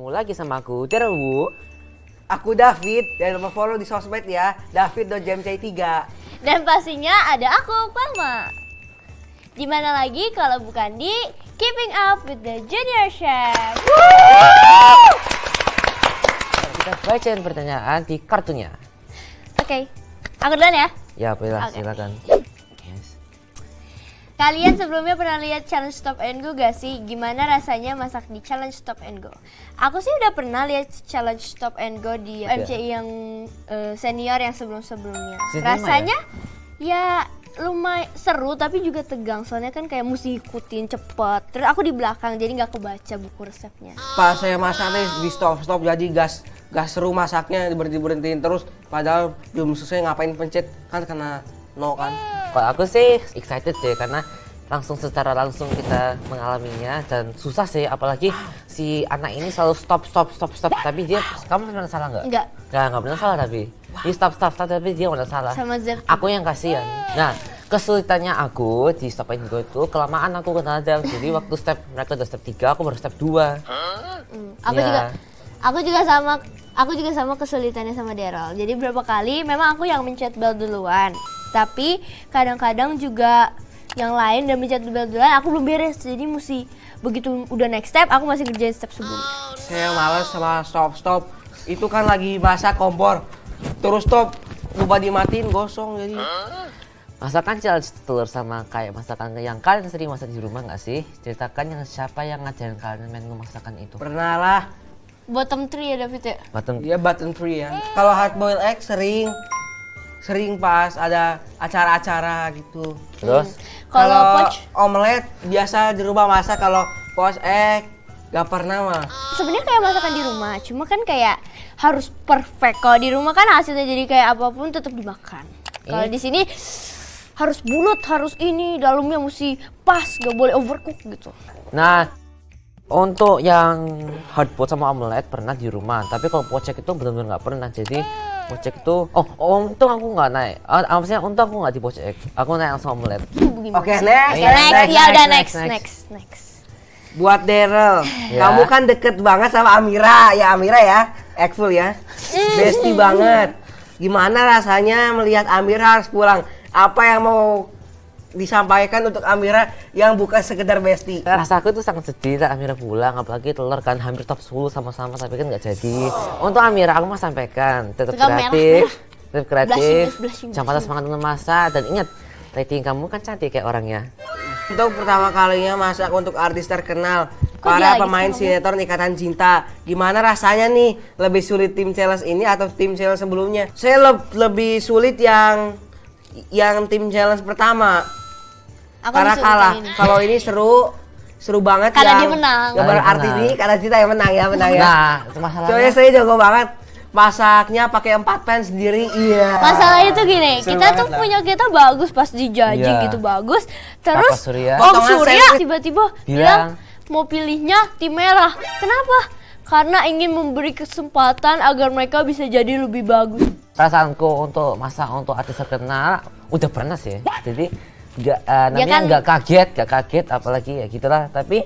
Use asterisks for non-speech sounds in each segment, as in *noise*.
ketemu lagi sama aku Terwu Aku David dan follow di sosmed ya David.jmc3 Dan pastinya ada aku Palma Dimana lagi kalau bukan di Keeping Up with the Junior Chef Woo! Kita bacain pertanyaan di kartunya Oke, okay. aku duluan ya? Ya, boleh okay. silakan Kalian sebelumnya pernah lihat challenge stop and go gak sih? Gimana rasanya masak di challenge stop and go? Aku sih udah pernah lihat challenge stop and go di yeah. MCI yang uh, senior yang sebelum-sebelumnya. Rasanya ya, ya lumayan seru tapi juga tegang soalnya kan kayak mesti ikutin cepet terus aku di belakang jadi nggak kebaca buku resepnya pas saya masak nih di stop stop jadi gas gas seru masaknya berhenti berhentiin terus padahal belum selesai ngapain pencet kan karena no kan kalau aku sih excited sih karena langsung secara langsung kita mengalaminya dan susah sih apalagi si anak ini selalu stop stop stop stop tapi dia kamu pernah salah nggak? Nggak. Nggak nggak pernah salah tapi dia stop stop stop tapi dia pernah salah. Sama Zef. Aku yang kasihan. Nah kesulitannya aku di stop and go itu kelamaan aku kenal Zef jadi *laughs* waktu step mereka udah step 3 aku baru step 2 hmm, Aku ya. juga aku juga sama aku juga sama kesulitannya sama Daryl. Jadi berapa kali memang aku yang mencet bel duluan tapi kadang-kadang juga yang lain dan mencet duluan aku belum beres jadi mesti begitu udah next step aku masih kerjain step sebelumnya saya males sama stop stop itu kan lagi bahasa kompor terus stop lupa dimatiin gosong jadi Masakan challenge telur sama kayak masakan yang kalian sering masak di rumah nggak sih? Ceritakan yang siapa yang ngajarin kalian main masakan itu? Pernah lah. Bottom three ya David ya? Bottom. Iya bottom three ya. Kalau hard boiled egg sering sering pas ada acara-acara gitu. Terus? Iya. Kalau omelet biasa di rumah masak kalau pos egg eh, gak pernah mah. Sebenarnya kayak masakan di rumah, cuma kan kayak harus perfect. Kalau di rumah kan hasilnya jadi kayak apapun tetap dimakan. Kalau iya. di sini harus bulat, harus ini, dalamnya mesti pas, gak boleh overcook gitu. Nah, untuk yang hotpot sama omelet pernah di rumah tapi kalau pocek itu benar-benar nggak pernah jadi pocek itu oh, oh untung aku nggak naik uh, maksudnya untung aku nggak di pocek, aku naik langsung omelet oke okay, iya, next, next, iya, next, next, ya udah next next next, next. buat Daryl yeah. kamu kan deket banget sama Amira ya Amira ya Ekful ya bestie banget gimana rasanya melihat Amira harus pulang apa yang mau disampaikan untuk Amira yang bukan sekedar Rasa aku itu sangat sedih tak Amira pulang, apalagi telur kan hampir top 10 sama-sama tapi kan nggak jadi. Untuk Amira aku mau sampaikan tetap kreatif, tetap kreatif, jangan patah semangat untuk masa dan ingat rating kamu kan cantik kayak orangnya. Untuk pertama kalinya masak untuk artis terkenal, Kok para gitu pemain sinetron Ikatan Cinta. Gimana rasanya nih? Lebih sulit tim Challenge ini atau tim Challenge sebelumnya? Saya lebih sulit yang yang tim Challenge pertama Aku karena kalah. Kalau ini seru, seru banget karena dia menang. berarti ini karena kita yang menang ya, menang ya. Nah, itu Soalnya saya jago banget masaknya pakai empat pan sendiri iya masalahnya tuh gini Seru kita tuh lah. punya kita bagus pas dijajin iya. gitu bagus terus Surya. Om Surya tiba-tiba bilang mau pilihnya tim merah kenapa karena ingin memberi kesempatan agar mereka bisa jadi lebih bagus perasaanku untuk masak untuk artis terkenal udah pernah sih jadi Eh, ya kan? nggak, uh, namanya ya kan? kaget, nggak kaget apalagi ya gitulah. Tapi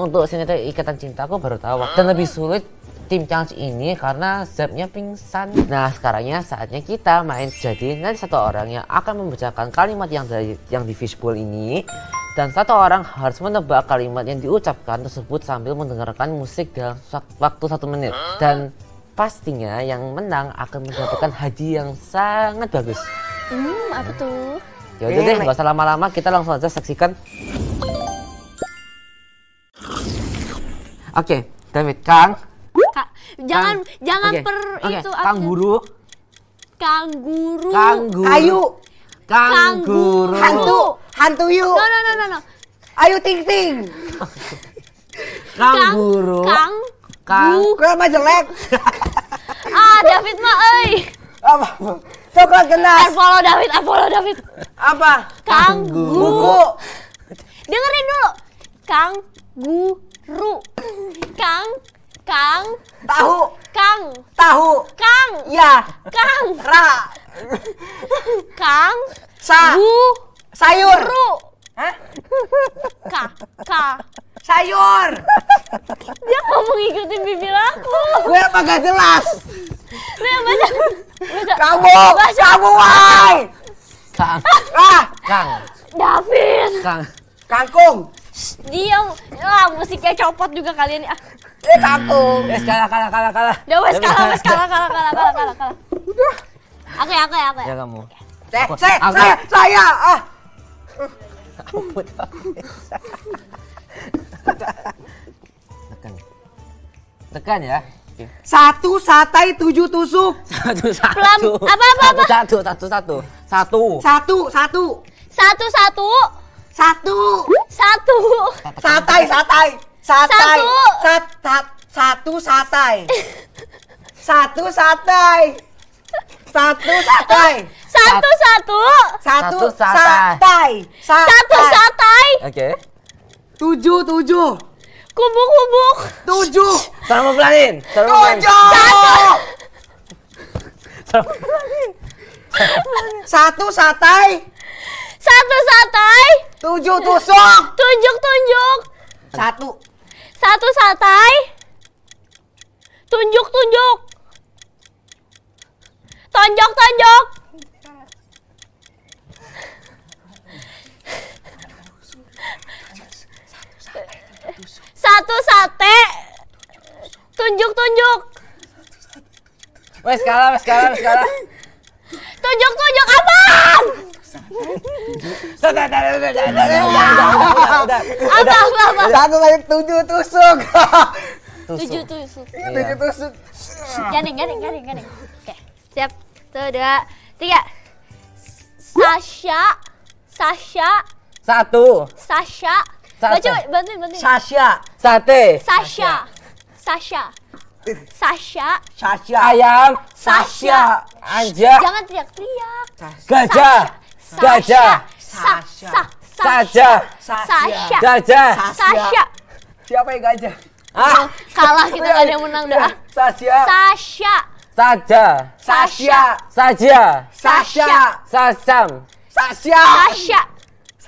untuk sinetron Ikatan Cinta aku baru tahu dan lebih ah. sulit tim challenge ini karena Zebnya pingsan. Nah sekarangnya saatnya kita main jadi nanti satu orang yang akan membacakan kalimat yang dari yang di fishbowl ini dan satu orang harus menebak kalimat yang diucapkan tersebut sambil mendengarkan musik dalam waktu satu menit ah. dan pastinya yang menang akan mendapatkan hadiah yang sangat bagus. Hmm apa tuh? Ya udah deh, nggak usah lama-lama, kita langsung aja saksikan. Oke, okay, David Kang. Kak, jangan Kang. jangan okay. per okay. itu kangguru. Kangguru. Kangguru. Kayu. Kangguru. Hantu. Hantu yuk. No no no no no. Ayu ting ting. kangguru. Kang. Kang. Kang. Kang. jelek. ah, David mah euy. Apa? Coklat genas. Eh, follow David, eh, follow David. Apa? Kanggu. Buku. Dengerin dulu. Kang ru. Kang Kang Tahu. Kang Tahu. Kang. Ya. Kang. Ra. Kang. Sa. Bu. Sayur. Ru. Hah? Ka. Ka sayur. Dia mau ngikutin bibir aku. Gue apa gak jelas? Lu yang baca. Kamu, baca. kamu wai. Kang, ah, Kang. David. Kang, kangkung. Diam, lah musiknya copot juga kalian ah. ya. Eh kangkung. Hmm. kalah, kalah, kalah, kalah. Ya wes kalah, wes kalah, kalah, kalah, kalah, kalah, kalah. Udah. Aku ya, aku ya, aku ya. Ya kamu. Saya, saya, saya, ah. Aku, *laughs* tekan tekan ya satu satai tujuh tusuk satu satu Pelam, apa apa apa satu satu satu satu satu satu satu satu satu satu satai satai satai satu sat, satu satai satu satai satu satai satu satu satu satai satu satai satu satai oke okay. Tujuh, tujuh. Kubuk, kubuk. Tujuh. Sama pelanin. pelanin. Tujuh. Satu. Satu satai. Satu satai. Tujuh tusuk. Tunjuk, tunjuk. Satu. Satu satai. Tunjuk, tunjuk. Tonjok, tonjok. Satu sate. Tunjuk tunjuk. Wes kalah, wes kalah, wes kalah. Tunjuk tunjuk Apa apa apa? Satu lagi tujuh tusuk. Tujuh tusuk. Tujuh tusuk. Garing garing garing Oke, siap. Satu dua tiga. Sasha, Sasha. Satu. Sasha. Sate. Baca, bantuin, bantuin. Sasha. Sate. Sasha. Sasha. Sasha. Sasha. Ayam. Sasha. Sasha. Jangan teriak-teriak. Gajah. Gajah. Sasha. Sasha. Sasha. Gajah. Sasha. Siapa yang gajah? Ah, kalah kita gak ada yang menang dah. Sasha. Sasha. Saja. Sasha. Saja. Sasha. Sasam. Sasha. Sasha.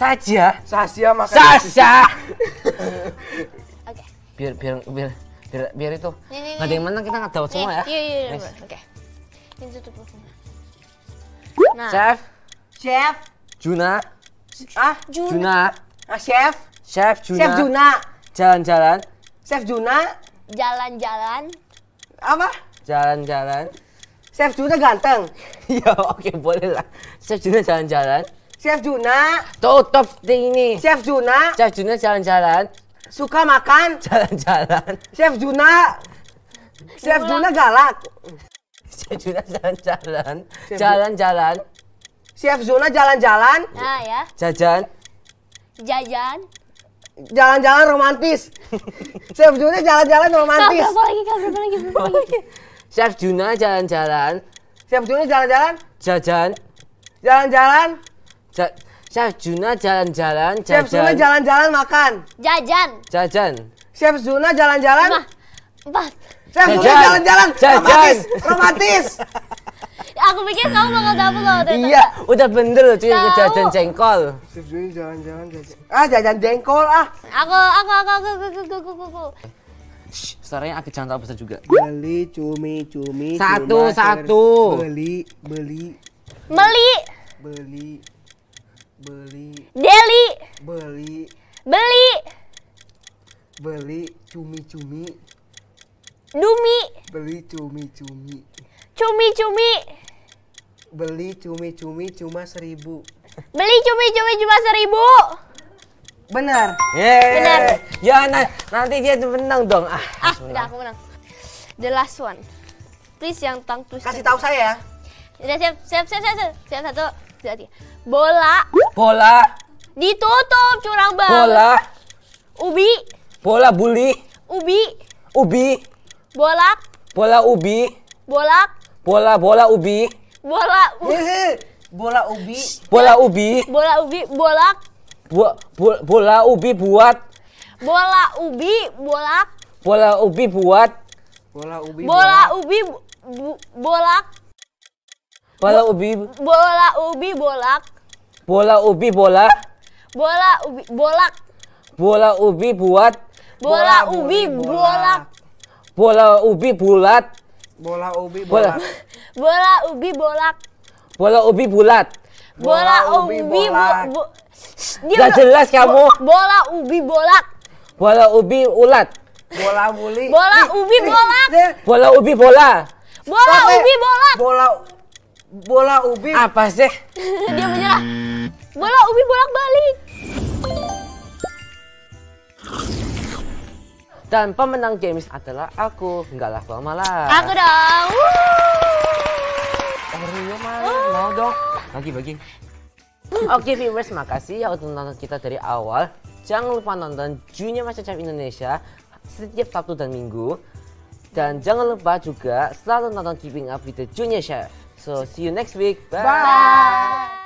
saja saja makan saja oke biar biar biar biar biar itu nggak ada yang menang kita nggak tahu semua ya iya iya, iya oke ini tutup nah chef chef Juna ah Juna, Juna. Ah, chef chef Juna chef Juna jalan-jalan chef Juna jalan-jalan apa jalan-jalan chef Juna ganteng *laughs* iya oke okay, boleh lah chef Juna jalan-jalan Chef Juna. Tutup ini. Chef Juna. Chef Juna jalan-jalan. Suka makan. *laughs* Jalan-jalan. Chef Juna. Chef Juna galak. Chef Juna jalan-jalan. Jalan-jalan. Chef Juna jalan-jalan. Nah ya. Jajan. Jajan jalan-jalan romantis. *laughs* Chef Juna jalan-jalan romantis. Kau, lagi, kau, lagi, kau lagi. Chef Juna jalan-jalan. Chef Juna jalan-jalan. Jajan. Jalan-jalan. Chef Zuna jalan-jalan, jajan. Chef Zuna jalan-jalan makan. Jajan. Jajan. Chef Zuna jalan-jalan. Empat. Chef jajan. Juna jalan-jalan. Jajan. Romantis. romantis. Aku pikir kamu bakal dapet loh ternyata. Iya, udah bener loh cuy ke jajan jengkol. Chef Juna jalan-jalan jajan. Ah, jajan jengkol ah. Aku aku aku aku aku aku aku. aku, aku. Shh, suaranya aku jangan tahu besar juga. Beli cumi cumi. Satu satu. Beli beli. Beli. Beli. Beli. Deli. Beli. Beli. Beli cumi-cumi. Dumi. Beli cumi-cumi. Cumi-cumi. Beli cumi-cumi cuma seribu. Beli cumi-cumi cuma seribu. Benar. Benar. Ya nah, nanti dia menang dong. Ah, ah udah aku menang. The last one. Please yang tang Kasih tahu saya ya. Siap siap siap siap siap siap satu siap siap. Bola. Bola. Ditutup curang banget. Bola. Ubi. Bola buli. Ubi. Ubi. Bolak. Bola ubi. Bolak. Bola bola ubi. Bola. Ubi. bola ubi. Bola ubi. Bola ubi bolak. Bo, bo, bola ubi buat. Bola ubi bolak. Bola ubi buat. Bola ubi. Bola bolak. ubi bu, bolak. Bola ubi. Bola ubi bolak. Bola ubi bola. Bola ubi bolak. Bola ubi buat. Bola, ubi bolak. Bola ubi bulat. Bola ubi bolak. Bola ubi bolak. Bola ubi bulat. Bola ubi bolak. Gak jelas kamu. Bola ubi bolak. Bola ubi ulat. Bola muli. Bola ubi bolak. Bola ubi bola. Bola ubi bolak. Bola bola ubi. Apa sih? Dia menyerah. Bola Ubi bolak-balik. Dan pemenang games adalah aku, lah, laku malah. Aku dong. Oreo iya, malah mau dong. Bagi-bagi. Oke viewers, makasih ya untuk nonton kita dari awal. Jangan lupa nonton Junior Master Champ Indonesia setiap Sabtu dan Minggu. Dan jangan lupa juga selalu nonton Keeping Up with the Junior Chef. So see you next week. Bye. Bye.